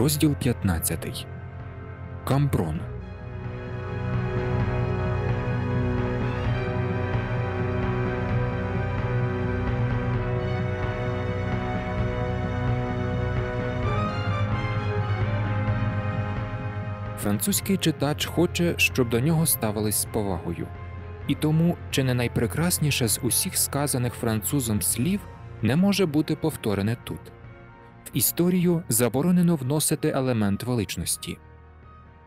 Розділ 15 Кампрон. Французький читач хоче, щоб до нього ставились з повагою. І тому чи не найпрекрасніше з усіх сказаних французом слів не може бути повторене тут історію заборонено вносити елемент величності.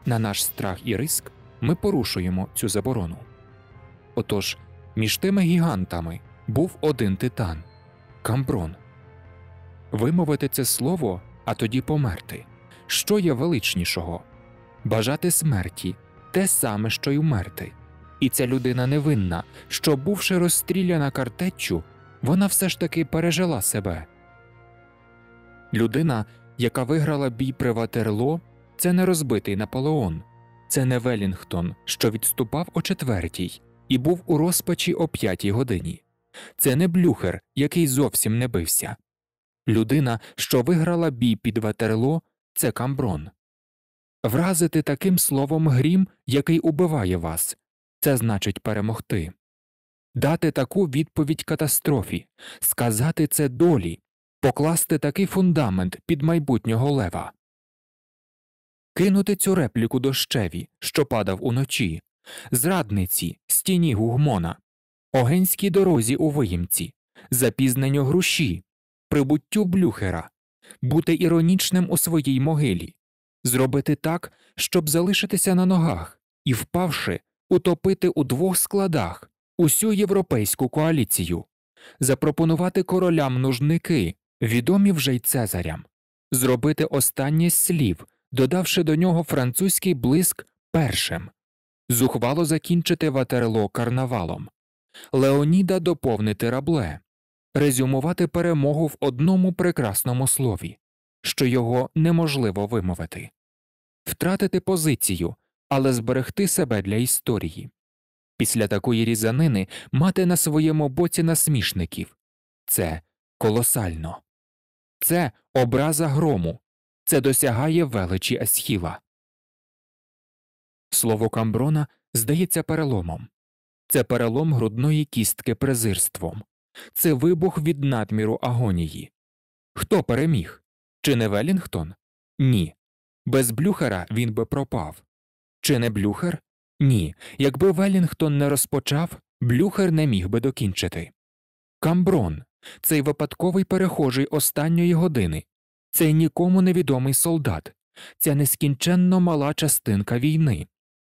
На наш страх і риск ми порушуємо цю заборону. Отож, між тими гігантами був один титан Камброн. Вимовити це слово, а тоді померти. Що є величнішого? Бажати смерті те саме, що й умерти. І ця людина невинна, що, бувши розстріляна картеччю, вона все ж таки пережила себе. Людина, яка виграла бій при Ватерло, це не розбитий Наполеон, це не Велінгтон, що відступав о четвертій і був у розпачі о п'ятій годині, це не блюхер, який зовсім не бився. Людина, що виграла бій під Ватерло, це Камброн. Вразити таким словом грім, який убиває вас, це значить перемогти. Дати таку відповідь катастрофі, сказати це долі, покласти такий фундамент під майбутнього лева, кинути цю репліку дощеві, що падав уночі, зрадниці, стіні гугмона, огенській дорозі у виїмці, запізненню груші, прибуттю блюхера, бути іронічним у своїй могилі, зробити так, щоб залишитися на ногах і, впавши, утопити у двох складах усю європейську коаліцію. Запропонувати королям нужники, відомі вже й Цезарям, зробити останнє слів, додавши до нього французький блиск першим, зухвало закінчити ватерло карнавалом, Леоніда доповнити рабле, резюмувати перемогу в одному прекрасному слові, що його неможливо вимовити, втратити позицію, але зберегти себе для історії. Після такої різанини мати на своєму боці насмішників це колосально. Це образа грому, це досягає величі Есхіла. Слово Камброна здається переломом це перелом грудної кістки презирством, це вибух від надміру агонії. Хто переміг? Чи не Велінгтон? Ні. Без блюхера він би пропав. Чи не блюхер? Ні. Якби Велінгтон не розпочав, блюхер не міг би докінчити. Камброн цей випадковий перехожий останньої години, цей нікому невідомий солдат, ця нескінченно мала частинка війни,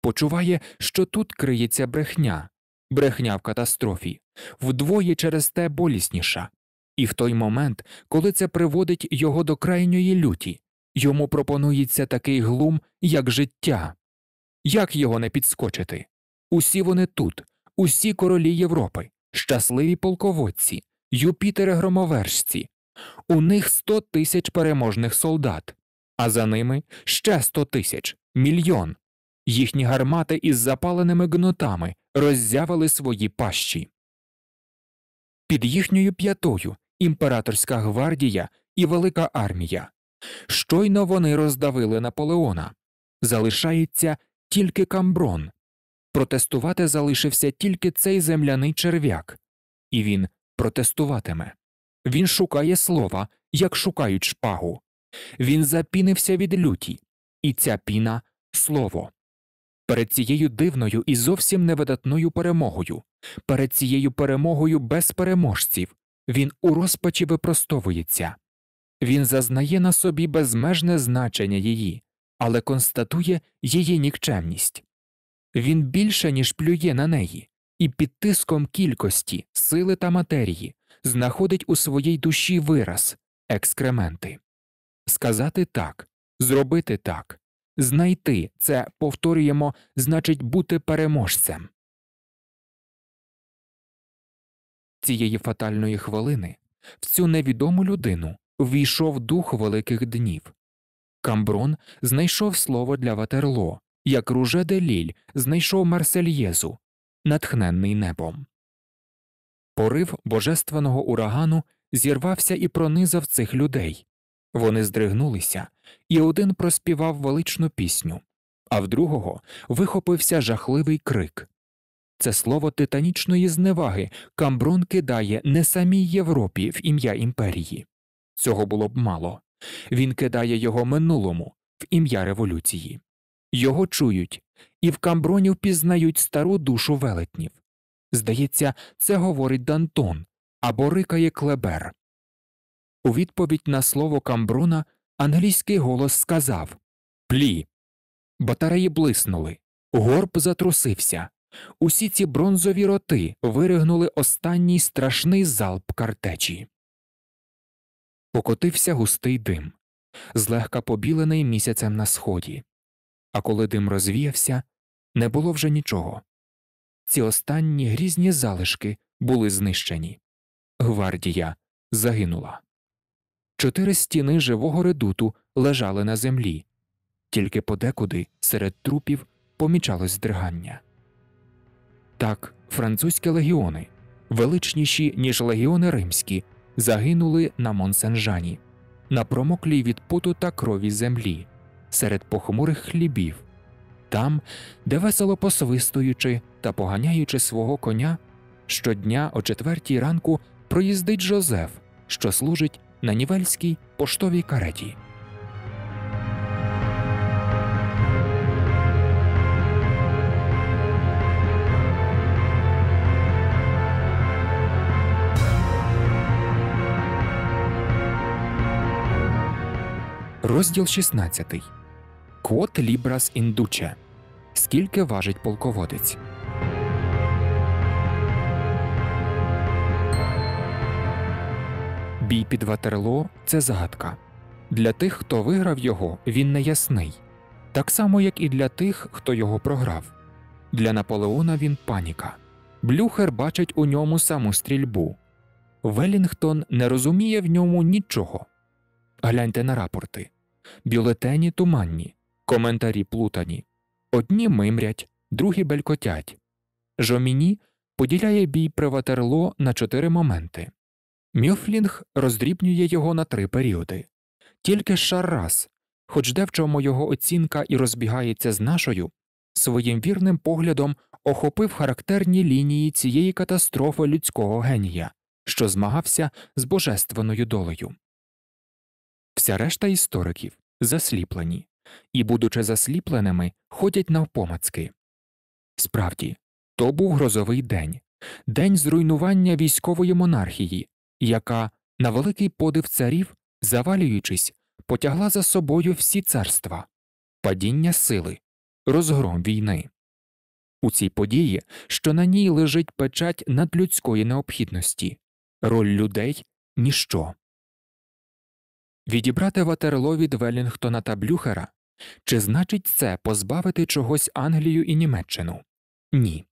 почуває, що тут криється брехня, брехня в катастрофі, вдвоє через те болісніша, і в той момент, коли це приводить його до крайньої люті, йому пропонується такий глум, як життя. Як його не підскочити? Усі вони тут, усі королі Європи, щасливі полководці, Юпітери громовержці. У них сто тисяч переможних солдат, а за ними ще сто тисяч мільйон. Їхні гармати із запаленими гнотами роззявили свої пащі. Під їхньою п'ятою імператорська гвардія і велика армія. Щойно вони роздавили Наполеона. Залишається тільки Камброн. Протестувати залишився тільки цей земляний черв'як, і він протестуватиме. Він шукає слова, як шукають шпагу. Він запінився від люті, і ця піна слово. Перед цією дивною і зовсім невидатною перемогою, перед цією перемогою без переможців, він у розпачі випростовується, він зазнає на собі безмежне значення її, але констатує її нікчемність він більше, ніж плює на неї, і під тиском кількості, сили та матерії знаходить у своїй душі вираз, екскременти. Сказати так, зробити так, знайти це повторюємо, значить бути переможцем. Цієї фатальної хвилини в цю невідому людину війшов дух великих днів. Камброн знайшов слово для Ватерло, як руже де Ліль знайшов Марсельєзу, натхненний небом. Порив божественного урагану зірвався і пронизав цих людей. Вони здригнулися, і один проспівав величну пісню, а в другого вихопився жахливий крик. Це слово титанічної зневаги Камброн кидає не самій Європі в ім'я імперії. Цього було б мало. Він кидає його минулому в ім'я революції. Його чують і в Камброні впізнають стару душу велетнів. Здається, це говорить Дантон або рикає клебер. У відповідь на слово Камброна англійський голос сказав Плі. Батареї блиснули, горб затрусився. Усі ці бронзові роти виригнули останній страшний залп картечі. Покотився густий дим, злегка побілений місяцем на сході а коли дим розвіявся, не було вже нічого. Ці останні грізні залишки були знищені. Гвардія загинула. Чотири стіни живого редуту лежали на землі, тільки подекуди серед трупів помічалось здригання. Так, французькі легіони, величніші, ніж легіони римські, загинули на Монсенжані, на промоклій від поту та крові землі, серед похмурих хлібів, там, де весело посвистуючи та поганяючи свого коня, щодня о четвертій ранку проїздить Жозеф, що служить на нівельській поштовій кареті. Розділ 16 Квот лібрас індуче. Скільки важить полководець? Бій під Ватерло це загадка. Для тих, хто виграв його, він не ясний. Так само, як і для тих, хто його програв. Для Наполеона він паніка. Блюхер бачить у ньому саму стрільбу. Велінгтон не розуміє в ньому нічого. Гляньте на рапорти бюлетені туманні, Коментарі плутані одні мимрять, другі белькотять. Жоміні поділяє бій при Ватерло на чотири моменти. Мюфлінг роздрібнює його на три періоди. Тільки раз, хоч де в чому його оцінка і розбігається з нашою, своїм вірним поглядом охопив характерні лінії цієї катастрофи людського генія, що змагався з божественною долею. Вся решта істориків засліплені і, будучи засліпленими, ходять навпомацки. Справді, то був грозовий день, день зруйнування військової монархії, яка, на великий подив царів, завалюючись, потягла за собою всі царства, падіння сили, розгром війни. У цій події, що на ній лежить печать надлюдської необхідності, роль людей ніщо. Відібрати ватерло від Велінгтона та Блюхера? Чи значить це позбавити чогось Англію і Німеччину? Ні.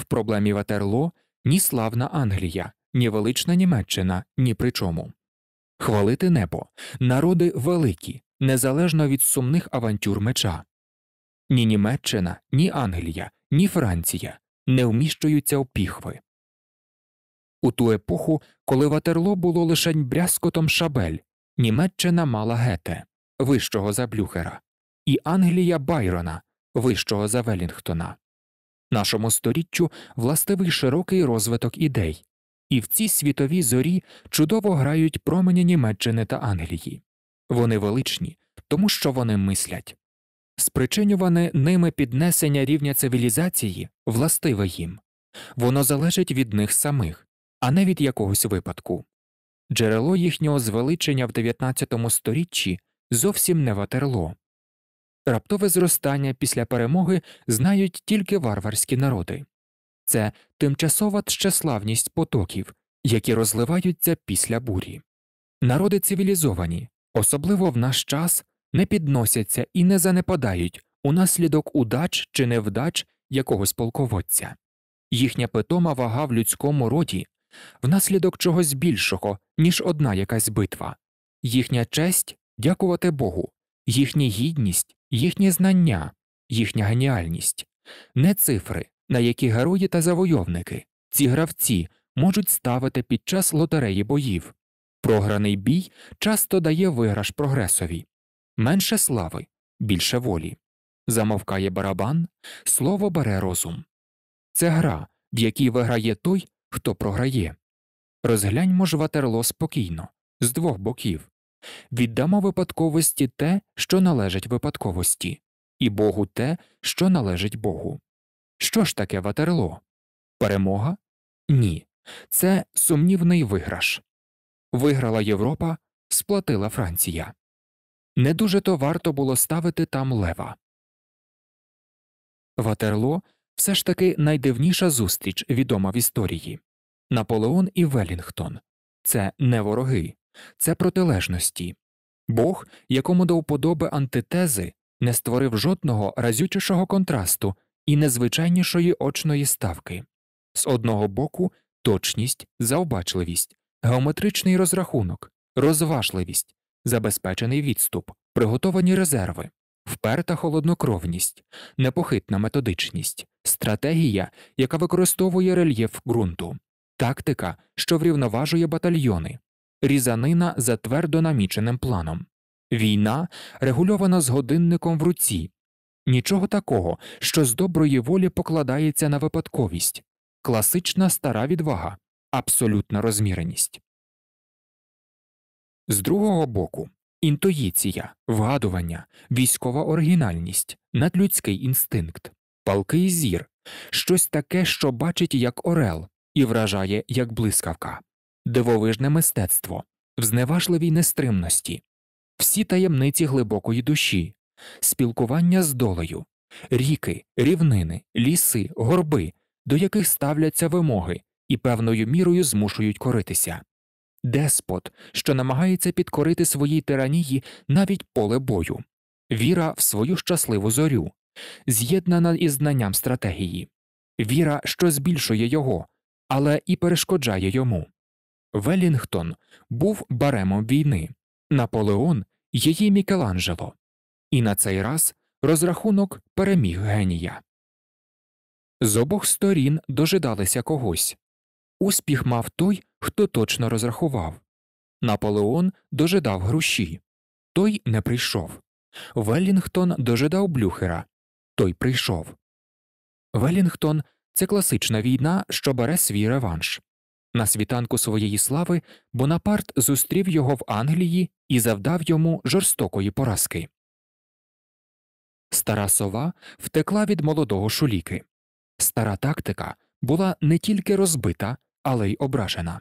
В проблемі ватерло ні славна Англія, ні велична Німеччина ні при чому. Хвалити небо, народи великі, незалежно від сумних авантюр меча. Ні Німеччина, ні Англія, ні Франція не вміщуються в піхви. У ту епоху, коли ватерло було лише брязкотом шабель, Німеччина мала гете, вищого за Блюхера, і Англія Байрона, вищого за Велінгтона. Нашому сторіччю властивий широкий розвиток ідей, і в цій світовій зорі чудово грають промені Німеччини та Англії. Вони величні, тому що вони мислять. Спричинюване ними піднесення рівня цивілізації властиве їм воно залежить від них самих, а не від якогось випадку. Джерело їхнього звеличення в 19 сторіччі зовсім не ватерло. Раптове зростання після перемоги знають тільки варварські народи це тимчасова тщеславність потоків, які розливаються після бурі. Народи цивілізовані, особливо в наш час, не підносяться і не занепадають унаслідок удач чи невдач якогось полководця. Їхня питома вага в людському роді внаслідок чогось більшого, ніж одна якась битва. Їхня честь дякувати Богу, їхня гідність, їхні знання, їхня геніальність, не цифри, на які герої та завойовники, ці гравці можуть ставити під час лотереї боїв. Програний бій часто дає виграш прогресові менше слави, більше волі. Замовкає барабан, слово бере розум. Це гра, в якій виграє той, хто програє. Розгляньмо ж ватерло спокійно, з двох боків віддамо випадковості те, що належить випадковості, і Богу те, що належить Богу. Що ж таке ватерло? Перемога? Ні. Це сумнівний виграш. Виграла Європа, сплатила Франція. Не дуже то варто було ставити там лева. Ватерло все ж таки найдивніша зустріч відома в історії Наполеон і Велінгтон це не вороги, це протилежності. Бог, якому до вподоби антитези, не створив жодного разючішого контрасту і незвичайнішої очної ставки з одного боку точність, заобачливість, геометричний розрахунок, розважливість, забезпечений відступ, приготовані резерви вперта холоднокровність, непохитна методичність, стратегія, яка використовує рельєф ґрунту, тактика, що врівноважує батальйони, різанина за твердо наміченим планом, війна регульована з годинником в руці, нічого такого, що з доброї волі покладається на випадковість, класична стара відвага, абсолютна розміреність. З другого боку інтуїція, вгадування, військова оригінальність, надлюдський інстинкт, палкий зір, щось таке, що бачить як орел і вражає як блискавка, дивовижне мистецтво, в зневажливій нестримності, всі таємниці глибокої душі, спілкування з долею, ріки, рівнини, ліси, горби, до яких ставляться вимоги і певною мірою змушують коритися деспот, що намагається підкорити своїй тиранії навіть поле бою, віра в свою щасливу зорю, з'єднана із знанням стратегії, віра, що збільшує його, але і перешкоджає йому. Велінгтон був баремом війни, Наполеон її Мікеланджело, і на цей раз розрахунок переміг генія. З обох сторін дожидалися когось. Успіх мав той, хто точно розрахував. Наполеон дожидав груші, той не прийшов. Веллінгтон дожидав блюхера, той прийшов. Веллінгтон це класична війна, що бере свій реванш. На світанку своєї слави Бонапарт зустрів його в Англії і завдав йому жорстокої поразки. Стара сова втекла від молодого шуліки. Стара тактика була не тільки розбита, але й ображена.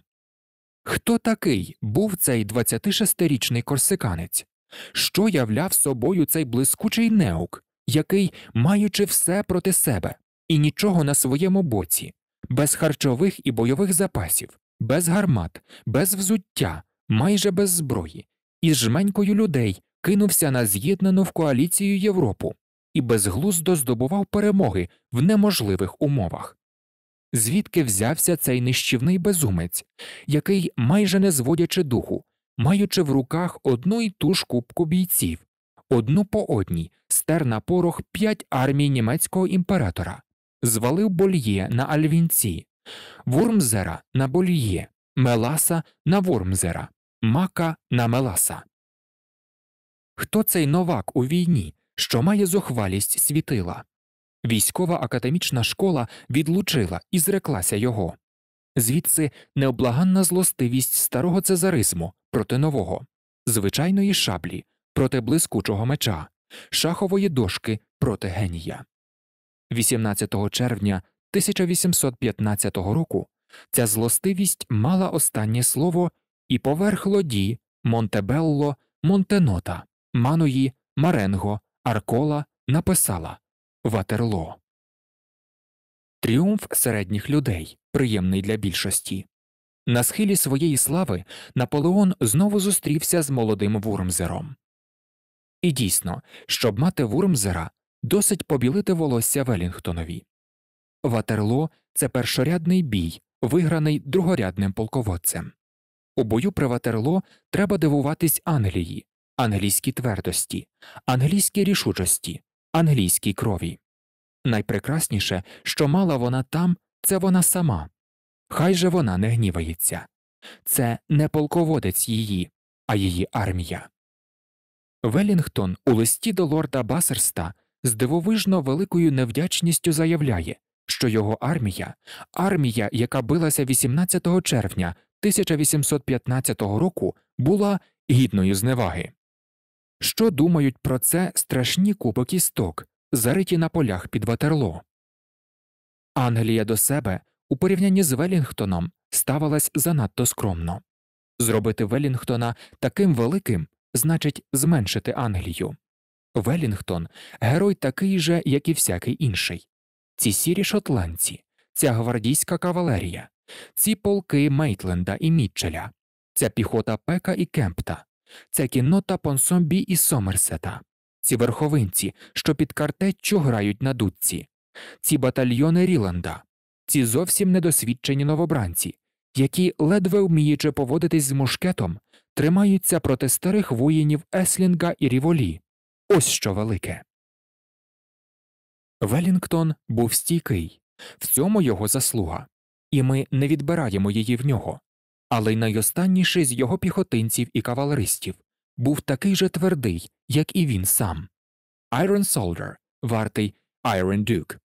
Хто такий був цей 26-річний корсиканець? Що являв собою цей блискучий неук, який, маючи все проти себе і нічого на своєму боці, без харчових і бойових запасів, без гармат, без взуття, майже без зброї, із жменькою людей кинувся на з'єднану в коаліцію Європу і безглуздо здобував перемоги в неможливих умовах? звідки взявся цей нищівний безумець, який, майже не зводячи духу, маючи в руках одну й ту ж кубку бійців, одну по одній стер на порох п'ять армій німецького імператора, звалив больє на альвінці, вурмзера на больє, меласа на вурмзера, мака на меласа. Хто цей новак у війні, що має зухвалість світила? Військова академічна школа відлучила і зреклася його, звідси необлаганна злостивість старого цезаризму проти нового, звичайної шаблі проти блискучого меча, шахової дошки проти генія. 18 червня 1815 року ця злостивість мала останнє слово і поверх лоді Монтебелло, Монтенота, Маної, Маренго, Аркола написала. Ватерло. Тріумф середніх людей, приємний для більшості. На схилі своєї слави Наполеон знову зустрівся з молодим Вурмзером. І дійсно, щоб мати Вурмзера, досить побілити волосся Велінгтонові. Ватерло це першорядний бій, виграний другорядним полководцем. У бою при Ватерло треба дивуватись Англії, англійській твердості, англійській рішучості, англійській крові. Найпрекрасніше, що мала вона там, це вона сама. Хай же вона не гнівається. Це не полководець її, а її армія. Велінгтон у листі до лорда Басерста з дивовижно великою невдячністю заявляє, що його армія, армія, яка билася 18 червня 1815 року, була гідною зневаги. Що думають про це страшні купи кісток, зариті на полях під ватерло? Англія до себе у порівнянні з Велінгтоном ставилась занадто скромно зробити Велінгтона таким великим значить зменшити Англію. Велінгтон герой такий же, як і всякий інший. Ці сірі шотландці, ця гвардійська кавалерія, ці полки Мейтленда і Мітчеля, ця піхота Пека і Кемпта. Ця кіннота Понсомбі і Сомерсета, ці верховинці, що під картеччю грають на дудці, ці батальйони Ріланда, ці зовсім недосвідчені новобранці, які, ледве вміючи поводитись з мушкетом, тримаються проти старих воїнів Еслінга і Ріволі. Ось що велике. Велінгтон був стійкий, в цьому його заслуга, і ми не відбираємо її в нього але й найостанніший з його піхотинців і кавалеристів був такий же твердий, як і він сам Iron Soldier, вартий Iron Duke.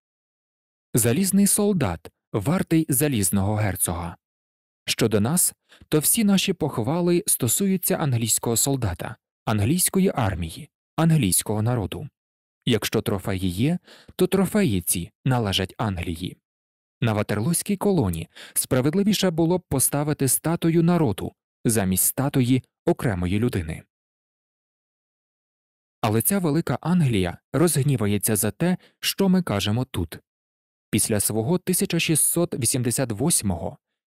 Залізний солдат, вартий залізного герцога. Щодо нас, то всі наші похвали стосуються англійського солдата, англійської армії, англійського народу. Якщо трофеї є, то трофеї ці належать Англії. На ватерлоській колоні справедливіше було б поставити статую народу замість статуї окремої людини. Але ця велика Англія розгнівається за те, що ми кажемо тут. Після свого 1688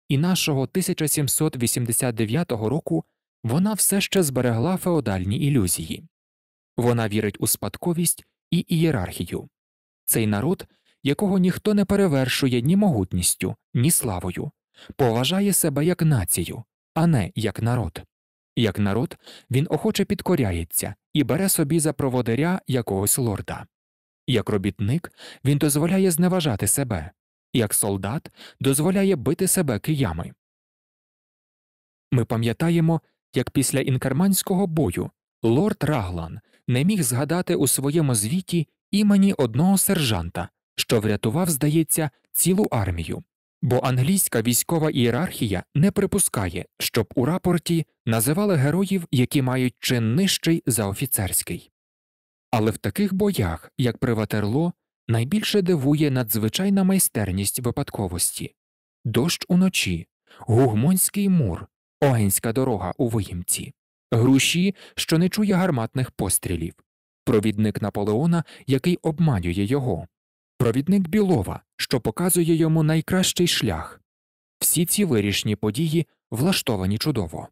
і нашого 1789 року вона все ще зберегла феодальні ілюзії вона вірить у спадковість і ієрархію. Цей народ якого ніхто не перевершує ні могутністю, ні славою, поважає себе як націю, а не як народ. Як народ, він охоче підкоряється і бере собі за проводаря якогось лорда. Як робітник він дозволяє зневажати себе, як солдат дозволяє бити себе киями. Ми пам'ятаємо, як після інкарманського бою лорд Раглан не міг згадати у своєму звіті імені одного сержанта, що врятував, здається, цілу армію, бо англійська військова ієрархія не припускає, щоб у рапорті називали героїв, які мають чин нижчий за офіцерський. Але в таких боях, як при Ватерло, найбільше дивує надзвичайна майстерність випадковості дощ уночі, гугмонський мур, огенська дорога у виїмці, груші, що не чує гарматних пострілів, провідник Наполеона, який обманює його, провідник Білова, що показує йому найкращий шлях. Всі ці вирішні події влаштовані чудово.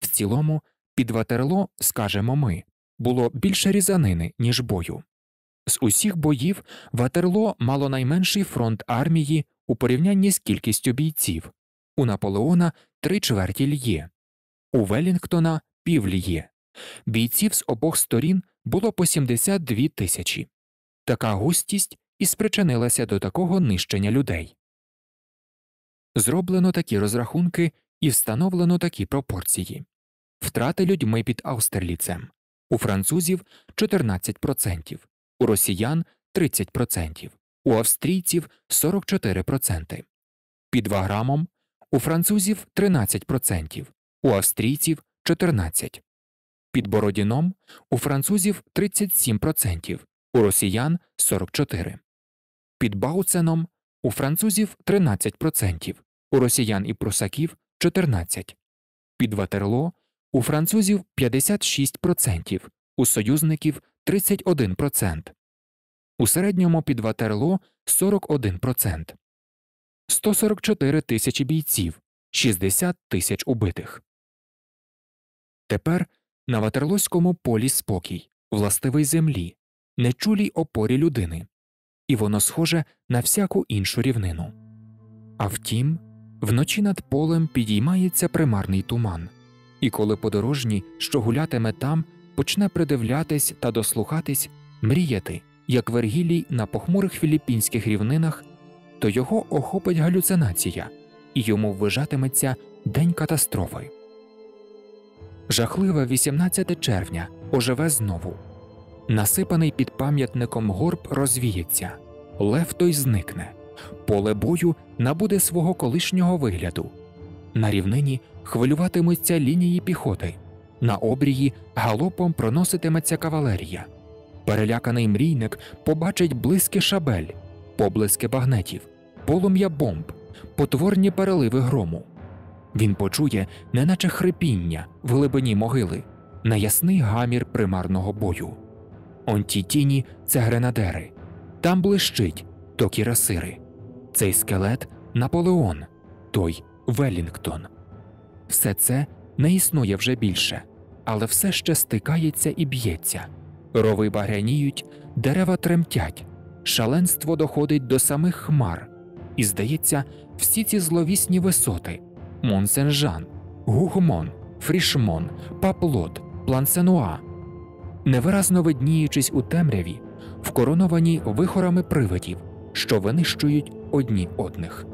В цілому, під ватерло, скажемо ми, було більше різанини, ніж бою. З усіх боїв ватерло мало найменший фронт армії у порівнянні з кількістю бійців, у Наполеона три чверті льє, у Велінгтона пів льє, Бійців з обох сторін було по 72 тисячі. Така густість і спричинилася до такого нищення людей. Зроблено такі розрахунки і встановлено такі пропорції втрати людьми під Аустерліцем у французів 14%, у росіян 30%, у австрійців 44%, під ваграмом у французів 13%, у австрійців 14%, під бородіном у французів 37% у росіян 44, під Бауценом у французів 13%, у росіян і прусаків 14, під Ватерло у французів 56%, у союзників 31%, у середньому під Ватерло 41%, 144 тисячі бійців, 60 тисяч убитих. Тепер на Ватерлоському полі спокій, властивий землі, нечулій опорі людини, і воно схоже на всяку іншу рівнину. А втім, вночі над полем підіймається примарний туман, і коли подорожній, що гулятиме там, почне придивлятись та дослухатись, мріяти, як Вергілій на похмурих філіппінських рівнинах, то його охопить галюцинація, і йому ввижатиметься день катастрофи. Жахливе 18 червня оживе знову. Насипаний під пам'ятником горб розвіється, лев той зникне, поле бою набуде свого колишнього вигляду. На рівнині хвилюватимуться лінії піхоти, на обрії галопом проноситиметься кавалерія. Переляканий мрійник побачить близькі шабель, поблизки багнетів, полум'я бомб, потворні переливи грому. Він почує, неначе хрипіння в глибині могили, неясний гамір примарного бою. Он ті тіні це гренадери. Там блищить то кірасири. Цей скелет Наполеон, той Велінгтон. Все це не існує вже більше, але все ще стикається і б'ється. Рови багряніють, дерева тремтять, шаленство доходить до самих хмар. І, здається, всі ці зловісні висоти Монсенжан, Гугмон, Фрішмон, Паплот, Плансенуа невиразно видніючись у темряві, вкороновані вихорами привидів, що винищують одні одних.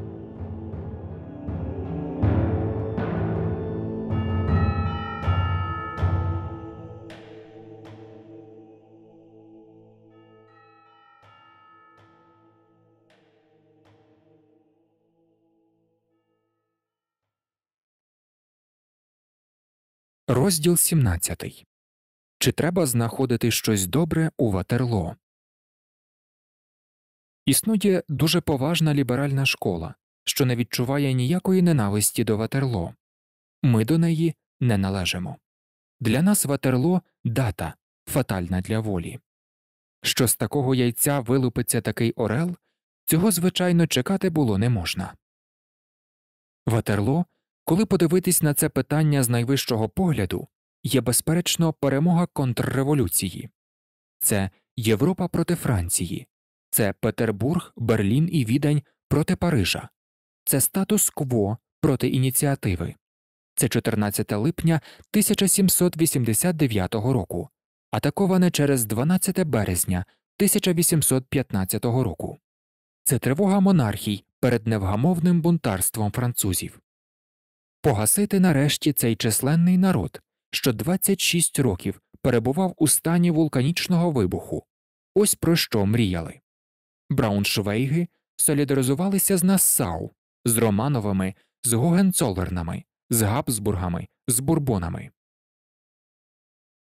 Розділ сімнадцятий чи треба знаходити щось добре у ватерло. Існує дуже поважна ліберальна школа, що не відчуває ніякої ненависті до ватерло. Ми до неї не належимо. Для нас ватерло дата, фатальна для волі. Що з такого яйця вилупиться такий орел, цього, звичайно, чекати було не можна. Ватерло, коли подивитись на це питання з найвищого погляду, є, безперечно, перемога контрреволюції це Європа проти Франції, це Петербург, Берлін і Відень проти Парижа, це статус кво проти ініціативи, це 14 липня 1789 року, атаковане через 12 березня 1815 року. Це тривога монархій перед невгамовним бунтарством французів. Погасити нарешті цей численний народ, що 26 років перебував у стані вулканічного вибуху. Ось про що мріяли. Брауншвейги солідаризувалися з Нассау, з Романовими, з Гогенцолернами, з Габсбургами, з Бурбонами.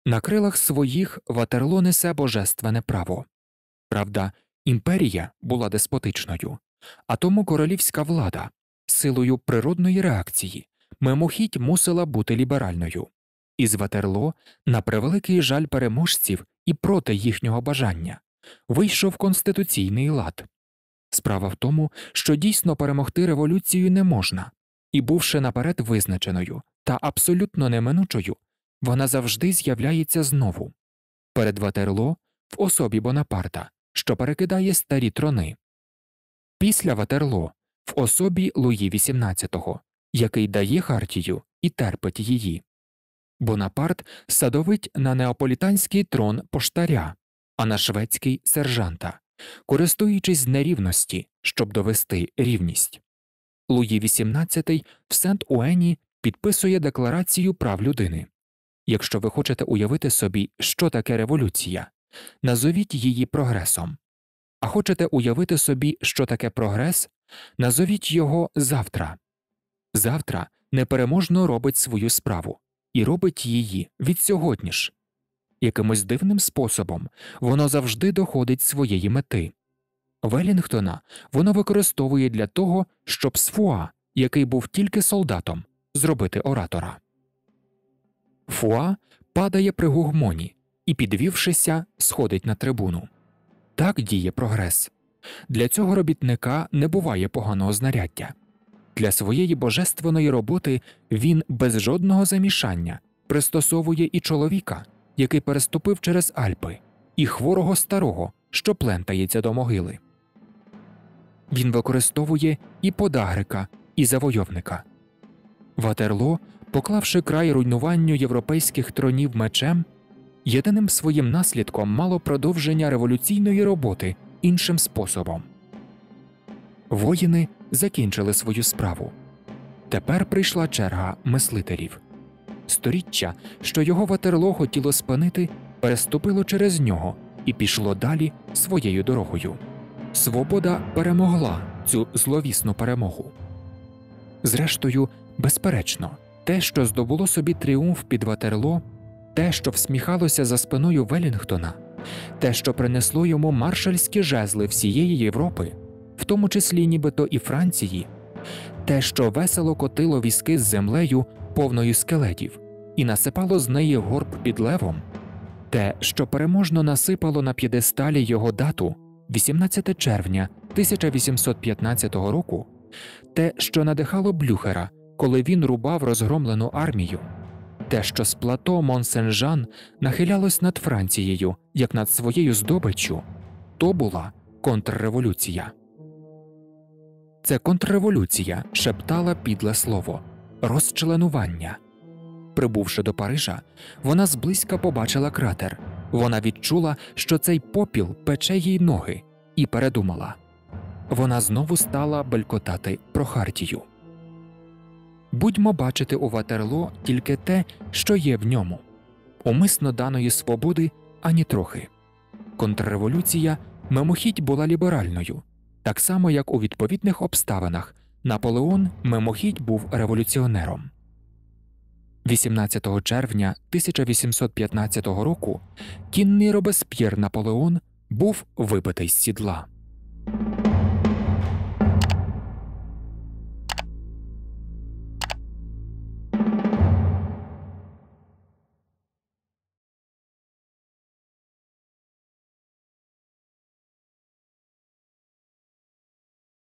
На крилах своїх ватерло несе божественне право. Правда, імперія була деспотичною, а тому королівська влада, силою природної реакції, мимохідь мусила бути ліберальною. Із Ватерло, на превеликий жаль переможців і проти їхнього бажання, вийшов конституційний лад. Справа в тому, що дійсно перемогти революцію не можна, і, бувши наперед визначеною та абсолютно неминучою, вона завжди з'являється знову перед Ватерло в особі Бонапарта, що перекидає старі трони, після Ватерло в особі Луї XVIII, який дає хартію і терпить її. Бонапарт садовить на неаполітанський трон поштаря, а на шведський сержанта, користуючись нерівності, щоб довести рівність. Луї XVIII в Сент Уені підписує Декларацію прав людини. Якщо ви хочете уявити собі, що таке революція, назовіть її прогресом. А хочете уявити собі, що таке прогрес, назовіть його завтра. Завтра непереможно робить свою справу і робить її від сьогодні ж. Якимось дивним способом воно завжди доходить своєї мети. Велінгтона воно використовує для того, щоб Сфуа, який був тільки солдатом, зробити оратора. Фуа падає при гугмоні і, підвівшися, сходить на трибуну. Так діє прогрес. Для цього робітника не буває поганого знаряддя. Для своєї божественної роботи він без жодного замішання пристосовує і чоловіка, який переступив через Альпи, і хворого старого, що плентається до могили. Він використовує і подагрика, і завойовника. Ватерло, поклавши край руйнуванню європейських тронів мечем, єдиним своїм наслідком мало продовження революційної роботи іншим способом. Воїни закінчили свою справу. Тепер прийшла черга мислителів. Сторіччя, що його ватерло хотіло спинити, переступило через нього і пішло далі своєю дорогою. Свобода перемогла цю зловісну перемогу. Зрештою, безперечно, те, що здобуло собі тріумф під ватерло, те, що всміхалося за спиною Велінгтона, те, що принесло йому маршальські жезли всієї Європи в тому числі нібито і Франції, те, що весело котило візки з землею повною скелетів, і насипало з неї горб під левом, те, що переможно насипало на п'єдесталі його дату 18 червня 1815 року, те, що надихало Блюхера, коли він рубав розгромлену армію. Те, що з плато Монсен-Жан нахилялось над Францією як над своєю здобиччю, то була контрреволюція. Це контрреволюція шептала підле слово, розчленування. Прибувши до Парижа, вона зблизька побачила кратер. Вона відчула, що цей попіл пече їй ноги, і передумала. Вона знову стала белькотати про Хартію. Будьмо бачити у ватерло тільки те, що є в ньому умисно даної свободи ані трохи. Контрреволюція мимохідь була ліберальною, так само як у відповідних обставинах Наполеон мимохідь був революціонером. 18 червня 1815 року кінний робесп'єр Наполеон був вибитий з сідла.